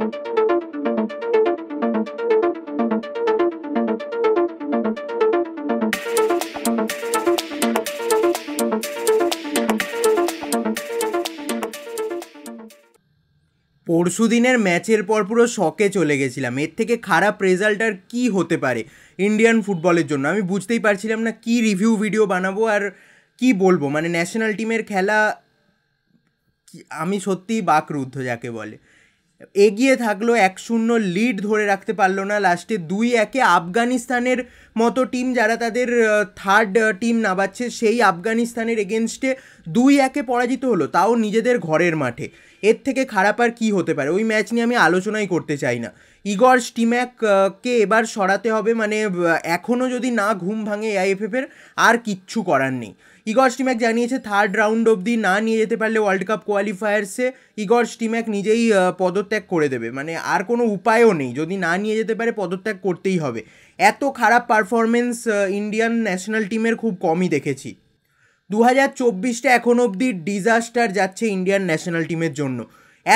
পরশু দিনের ম্যাচের পর পুরো শকে চলে গেছিলাম এর থেকে খারাপ রেজাল্ট আর কী হতে পারে ইন্ডিয়ান ফুটবলের জন্য আমি বুঝতেই পারছিলাম না কি রিভিউ ভিডিও বানাবো আর কি বলবো মানে ন্যাশনাল টিমের খেলা আমি সত্যিই বাকরুদ্ধ যাকে বলে এগিয়ে থাকলো এক শূন্য লিড ধরে রাখতে পারলো না লাস্টে দুই একে আফগানিস্তানের মতো টিম যারা তাদের থার্ড টিম নাবাচ্ছে সেই আফগানিস্তানের এগেনস্টে দুই একে পরাজিত হলো তাও নিজেদের ঘরের মাঠে এর থেকে খারাপ আর কী হতে পারে ওই ম্যাচ নিয়ে আমি আলোচনাই করতে চাই না ইগর স্টিম্যাককে এবার সরাতে হবে মানে এখনও যদি না ঘুম ভাঙে এআইএফএফের আর কিচ্ছু করার নেই ইগর স্টিম্যাক জানিয়েছে থার্ড রাউন্ড অবধি না নিয়ে যেতে পারলে ওয়ার্ল্ড কাপ কোয়ালিফায়ার্সে ইগর স্টিম্যাক নিজেই পদত্যাগ করে দেবে মানে আর কোনো উপায়ও নেই যদি না নিয়ে যেতে পারে পদত্যাগ করতেই হবে এত খারাপ পারফরমেন্স ইন্ডিয়ান ন্যাশনাল টিমের খুব কমই দেখেছি দু হাজার চব্বিশটা এখন অবধি ডিজাস্টার যাচ্ছে ইন্ডিয়ান ন্যাশনাল টিমের জন্য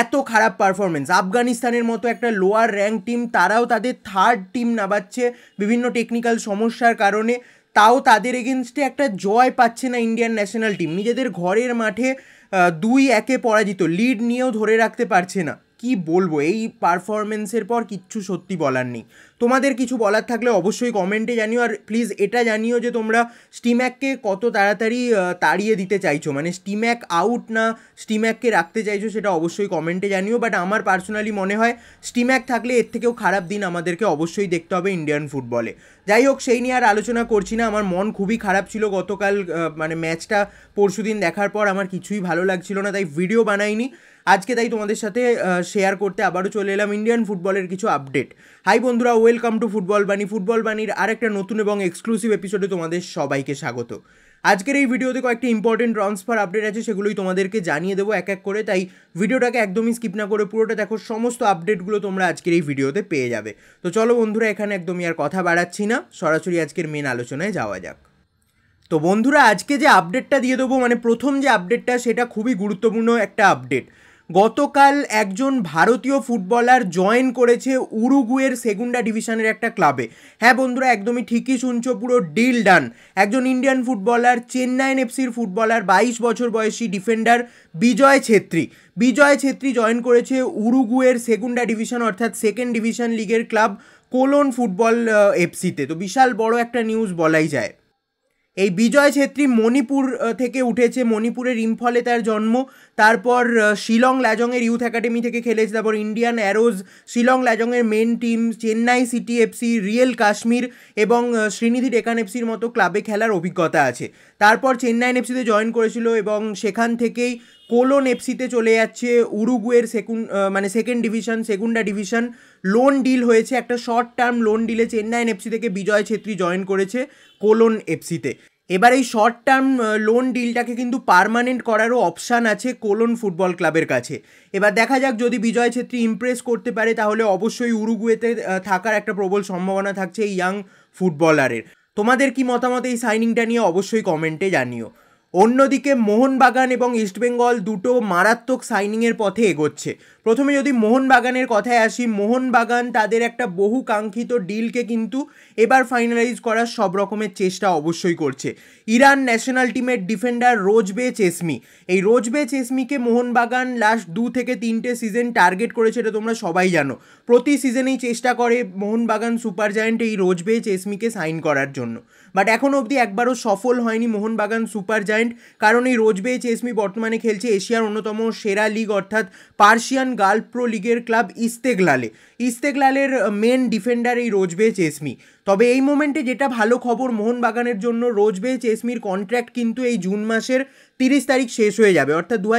এত খারাপ পারফরমেন্স আফগানিস্তানের মতো একটা লোয়ার র্যাঙ্ক টিম তারাও তাদের থার্ড টিম নামাচ্ছে বিভিন্ন টেকনিক্যাল সমস্যার কারণে তাও তাদের এগেনস্টে একটা জয় পাচ্ছে না ইন্ডিয়ান ন্যাশনাল টিম নিজেদের ঘরের মাঠে দুই একে পরাজিত লিড নিয়েও ধরে রাখতে পারছে না কি বলবো এই পারফরমেন্সের পর কিচ্ছু সত্যি বলার নেই তোমাদের কিছু বলার থাকলে অবশ্যই কমেন্টে জানিও আর প্লিজ এটা জানিও যে তোমরা স্টিম্যাককে কত তাড়াতাড়ি তাড়িয়ে দিতে চাইছো মানে স্টিম্যাক আউট না স্টিম্যাককে রাখতে চাইছো সেটা অবশ্যই কমেন্টে জানিও বাট আমার পার্সোনালি মনে হয় স্টিম্যাক থাকলে এর থেকেও খারাপ দিন আমাদেরকে অবশ্যই দেখতে হবে ইন্ডিয়ান ফুটবলে যাই হোক সেই নিয়ে আর আলোচনা করছি না আমার মন খুবই খারাপ ছিল গতকাল মানে ম্যাচটা পরশু দিন দেখার পর আমার কিছুই ভালো লাগছিল না তাই ভিডিও বানাইনি আজকে তাই তোমাদের সাথে শেয়ার করতে আবারও চলে এলাম ইন্ডিয়ান ফুটবলের কিছু আপডেট হাই বন্ধুরা welcome to football Bani football বাণীর আরেকটা নতুন এবং এক্সক্লুসিভ এপিসোডে তোমাদের সবাইকে স্বাগত আজকের এই ভিডিওতে কয়েকটি ইম্পর্টেন্ট ট্রান্সফার আপডেট আছে সেগুলোই তোমাদেরকে জানিয়ে দেবো এক এক করে তাই ভিডিওটাকে একদমই স্কিপ না করে পুরোটা দেখো সমস্ত আপডেটগুলো তোমরা আজকের এই ভিডিওতে পেয়ে যাবে তো চলো বন্ধুরা এখানে একদমই আর কথা বাড়াচ্ছি না সরাসরি আজকের মেন আলোচনায় যাওয়া যাক তো বন্ধুরা আজকে যে আপডেটটা দিয়ে দেবো মানে প্রথম যে আপডেটটা সেটা খুবই গুরুত্বপূর্ণ একটা আপডেট গতকাল একজন ভারতীয় ফুটবলার জয়েন করেছে উরুগুয়ের সেগুন্ডা ডিভিশনের একটা ক্লাবে হ্যাঁ বন্ধুরা একদমই ঠিকই শুনছো পুরো ডিল ডান একজন ইন্ডিয়ান ফুটবলার চেন্নাইন এফসির ফুটবলার বাইশ বছর বয়সী ডিফেন্ডার বিজয় ছেত্রী বিজয় ছেত্রী জয়েন করেছে উরুগুয়ের সেগুন্ডা ডিভিশন অর্থাৎ সেকেন্ড ডিভিশন লিগের ক্লাব কোলন ফুটবল এফসিতে তো বিশাল বড় একটা নিউজ বলাই যায় এই বিজয় ছেত্রী মণিপুর থেকে উঠেছে মণিপুরের ইম্ফলে তার জন্ম তারপর শিলং ল্যাজংয়ের ইউথ একাডেমি থেকে খেলেছে তারপর ইন্ডিয়ান অ্যারোজ শিলং ল্যাজংয়ের main team Chennai city FC real Kashmir এবং শ্রীনিধি ডেকান এফসির মতো ক্লাবে খেলার অভিজ্ঞতা আছে তারপর চেন্নাইন এফসিতে জয়েন করেছিল এবং সেখান থেকেই কোলন এফসিতে চলে যাচ্ছে উরুগুয়ের সেকুন্ড মানে second division Segunda division loan deal হয়েছে একটা শর্ট টার্ম লোন ডিলে চেন্নাইন এফসি থেকে বিজয় ছেত্রী জয়েন করেছে কোলন এফসিতে এবার এই শর্ট টার্ম লোন ডিলটাকে কিন্তু পারমানেন্ট করারও অপশান আছে কোলন ফুটবল ক্লাবের কাছে এবার দেখা যাক যদি বিজয় ছেত্রী ইমপ্রেস করতে পারে তাহলে অবশ্যই উরুগুয়েতে থাকার একটা প্রবল সম্ভাবনা থাকছে এই ইয়াং ফুটবলারের তোমাদের কি মতামত এই সাইনিংটা নিয়ে অবশ্যই কমেন্টে জানিও অন্যদিকে মোহনবাগান এবং ইস্টবেঙ্গল দুটো মারাত্মক সাইনিংয়ের পথে এগোচ্ছে প্রথমে যদি মোহনবাগানের কথায় আসি মোহনবাগান তাদের একটা বহু কাঙ্ক্ষিত ডিলকে কিন্তু এবার ফাইনালাইজ করার সব রকমের চেষ্টা অবশ্যই করছে ইরান ন্যাশনাল টিমের ডিফেন্ডার রোজবে চেসমি এই রোজবে চেসমিকে মোহনবাগান লাস্ট দু থেকে তিনটে সিজন টার্গেট করেছে এটা তোমরা সবাই জানো প্রতি সিজনেই চেষ্টা করে মোহনবাগান সুপার জায়েন্ট এই রোজবে চেসমিকে সাইন করার জন্য বাট এখন অবধি একবারও সফল হয়নি মোহনবাগান সুপার জায়েন্ট কারণ এই রোজবে চেসমি বর্তমানে খেলছে এশিয়ার অন্যতম সেরা লিগ অর্থাৎ পার্সিয়ান গাল প্রো লিগের ক্লাব ইস্তেকলালে ইস্তেকলালের মেন ডিফেন্ডার এই রোজবে চেসমি তবে এই মোমেন্টে যেটা ভালো খবর মোহনবাগানের জন্য রোজবে চেসমির কন্ট্র্যাক্ট কিন্তু এই জুন মাসের তিরিশ তারিখ শেষ হয়ে যাবে অর্থাৎ দু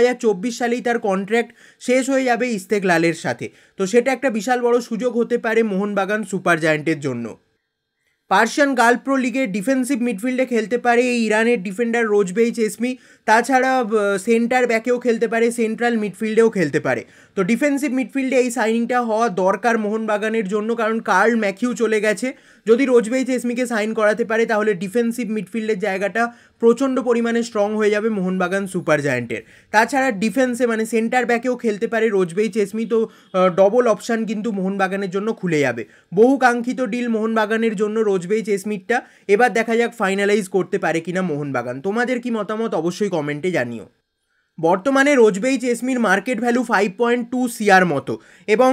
সালেই তার কন্ট্র্যাক্ট শেষ হয়ে যাবে ইস্তেকলালের সাথে তো সেটা একটা বিশাল বড় সুযোগ হতে পারে মোহনবাগান সুপার জায়েন্টের জন্য পার্সিয়ান গার্ল প্রো লিগের ডিফেন্সিভ মিডফিল্ডে খেলতে পারে এই ইরানের ডিফেন্ডার রোজবেই চেসমি তাছাড়া সেন্টার ব্যাকেও খেলতে পারে সেন্ট্রাল মিডফিল্ডেও খেলতে পারে তো ডিফেন্সিভ মিডফিল্ডে এই সাইনিংটা হওয়া দরকার মোহনবাগানের জন্য কারণ কার্ল ম্যাকিউ চলে গেছে যদি রোজবেই চেসমিকে সাইন করাতে পারে তাহলে ডিফেন্সিভ মিডফিল্ডের জায়গাটা প্রচণ্ড পরিমাণে স্ট্রং হয়ে যাবে মোহনবাগান সুপার জায়েন্টের তাছাড়া ডিফেন্সে মানে সেন্টার ব্যাকেও খেলতে পারে রোজবেই চেসমি তো ডবল অপশান কিন্তু মোহনবাগানের জন্য খুলে যাবে বহু কাঙ্ক্ষিত ডিল মোহনবাগানের জন্য রোজবেই চেসমিটটা এবার দেখা যাক ফাইনালাইজ করতে পারে কিনা মোহনবাগান তোমাদের কি মতামত অবশ্যই কমেন্টে জানিও বর্তমানে রোজবেই চেসমির market value five point two CR মতো এবং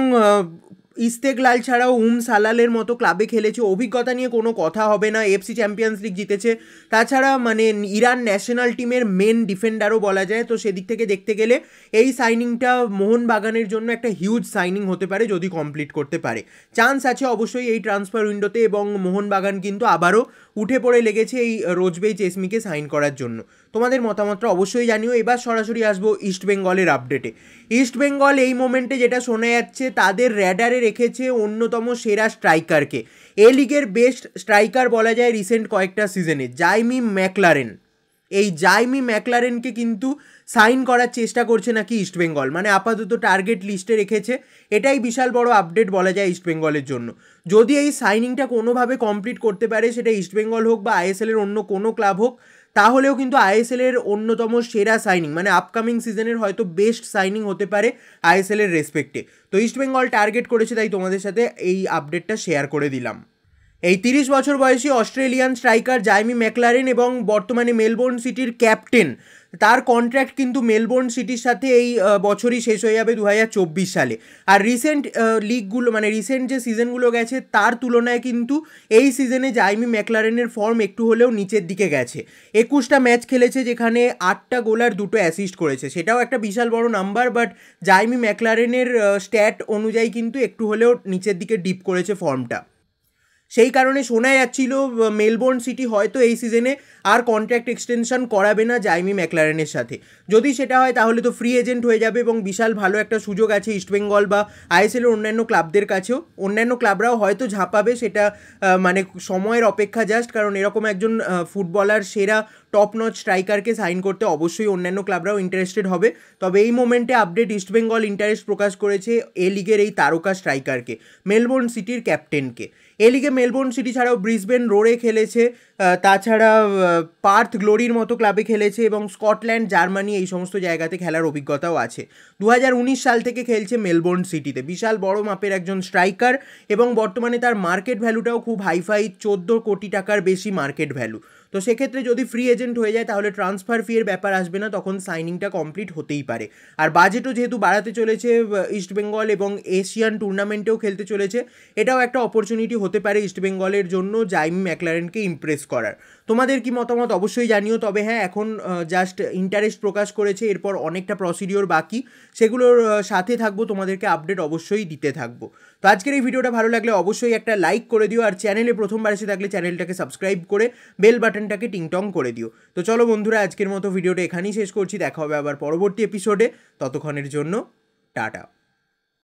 ইস্তেকলাল ছাড়াও উম সালালের মতো ক্লাবে খেলেছে অভিজ্ঞতা নিয়ে কোনো কথা হবে না এফসি চ্যাম্পিয়ন্স লিগ জিতেছে তাছাড়া মানে ইরান ন্যাশনাল টিমের মেন ডিফেন্ডারও বলা যায় তো সেদিক থেকে দেখতে গেলে এই সাইনিংটা মোহনবাগানের জন্য একটা হিউজ সাইনিং হতে পারে যদি কমপ্লিট করতে পারে চান্স আছে অবশ্যই এই ট্রান্সফার উইন্ডোতে এবং মোহনবাগান কিন্তু আবারও উঠে পড়ে লেগেছে এই রোজবেই চেসমিকে সাইন করার জন্য তোমাদের মতামতটা অবশ্যই জানিও এবার সরাসরি আসবো ইস্টবেঙ্গলের আপডেটে ইস্টবেঙ্গল এই মোমেন্টে যেটা শোনা যাচ্ছে তাদের র্যাডারে রেখেছে অন্যতম সেরা স্ট্রাইকারকে এ লিগের বেস্ট স্ট্রাইকার বলা যায় রিসেন্ট কয়েকটা সিজনে জাইমি ম্যাকলারেন এই জাইমি ম্যাকলারেনকে কিন্তু সাইন করার চেষ্টা করছে নাকি ইস্টবেঙ্গল মানে আপাতত টার্গেট লিস্টে রেখেছে এটাই বিশাল বড় আপডেট বলা যায় ইস্টবেঙ্গলের জন্য যদি এই সাইনিংটা কোনোভাবে কমপ্লিট করতে পারে সেটা ইস্টবেঙ্গল হোক বা আইএসএলের অন্য কোনো ক্লাব হোক তাহলেও কিন্তু আইএসএল এর অন্যতম সেরা সাইনিং মানে আপকামিং সিজনের হয়তো বেস্ট সাইনিং হতে পারে আইএসএল এর রেসপেক্টে তো ইস্টবেঙ্গল টার্গেট করেছে তাই তোমাদের সাথে এই আপডেটটা শেয়ার করে দিলাম এই তিরিশ বছর বয়সী অস্ট্রেলিয়ান স্ট্রাইকার জাইমি ম্যাকলারেন এবং বর্তমানে মেলবোর্ন সিটির ক্যাপ্টেন তার কন্ট্র্যাক্ট কিন্তু মেলবোর্ন সিটির সাথে এই বছরই শেষ হয়ে যাবে দু সালে আর রিসেন্ট লিগগুলো মানে রিসেন্ট যে সিজনগুলো গেছে তার তুলনায় কিন্তু এই সিজনে জাইমি ম্যাকলারেনের ফর্ম একটু হলেও নিচের দিকে গেছে একুশটা ম্যাচ খেলেছে যেখানে আটটা গোল আর দুটো অ্যাসিস্ট করেছে সেটাও একটা বিশাল বড় নাম্বার বাট জাইমি ম্যাকলারেনের স্ট্যাট অনুযায়ী কিন্তু একটু হলেও নিচের দিকে ডিপ করেছে ফর্মটা সেই কারণে শোনা যাচ্ছিল মেলবোর্ন সিটি হয়তো এই সিজনে আর কন্ট্র্যাক্ট এক্সটেনশন করাবে না জাইমি ম্যাকলারেনের সাথে যদি সেটা হয় তাহলে তো ফ্রি এজেন্ট হয়ে যাবে এবং বিশাল ভালো একটা সুযোগ আছে ইস্টবেঙ্গল বা আইএসএলের অন্যান্য ক্লাবদের কাছেও অন্যান্য ক্লাবরাও হয়তো ঝাঁপাবে সেটা মানে সময়ের অপেক্ষা জাস্ট কারণ এরকম একজন ফুটবলার সেরা টপ নচ স্ট্রাইকারকে সাইন করতে অবশ্যই অন্যান্য ক্লাবরাও ইন্টারেস্টেড হবে তবে এই মোমেন্টে আপডেট ইস্টবেঙ্গল ইন্টারেস্ট প্রকাশ করেছে এ লিগের এই তারকা স্ট্রাইকারকে মেলবোর্ন সিটির ক্যাপ্টেনকে এ লিগে মেলবোর্ন সিটি ছাড়াও ব্রিসবেন রোডে খেলেছে তাছাড়া পার্থ গ্লোরির মতো ক্লাবে খেলেছে এবং স্কটল্যান্ড জার্মানি এই সমস্ত জায়গাতে খেলার অভিজ্ঞতাও আছে দু সাল থেকে খেলছে মেলবোর্ন সিটিতে বিশাল বড় মাপের একজন স্ট্রাইকার এবং বর্তমানে তার মার্কেট ভ্যালুটাও খুব হাইফাই চোদ্দো কোটি টাকার বেশি মার্কেট ভ্যালু তো সেক্ষেত্রে যদি ফ্রি এজেন্ট হয়ে যায় তাহলে ট্রান্সফার ফিয়ের ব্যাপার আসবে না তখন সাইনিংটা কমপ্লিট হতেই পারে আর বাজেটও যেহেতু বাড়াতে চলেছে ইস্টবেঙ্গল এবং এশিয়ান টুর্নামেন্টেও খেলতে চলেছে এটাও একটা অপরচুনিটি হতে পারে ইস্টবেঙ্গলের জন্য জাইম ম্যাকলারেনকে ইমপ্রেস করার তোমাদের কি মতামত অবশ্যই জানিও তবে হ্যাঁ এখন জাস্ট ইন্টারেস্ট প্রকাশ করেছে এরপর অনেকটা প্রসিডিওর বাকি সেগুলোর সাথে থাকবো তোমাদেরকে আপডেট অবশ্যই দিতে থাকবো তো আজকের এই ভিডিওটা ভালো লাগলে অবশ্যই একটা লাইক করে দিও আর চ্যানেলে প্রথমবার এসে থাকলে চ্যানেলটাকে সাবস্ক্রাইব করে বেল বাটন বাটনটাকে টিংটং করে দিও তো চলো বন্ধুরা আজকের মতো ভিডিওটা এখানেই শেষ করছি দেখা হবে আবার পরবর্তী এপিসোডে ততক্ষণের জন্য টাটা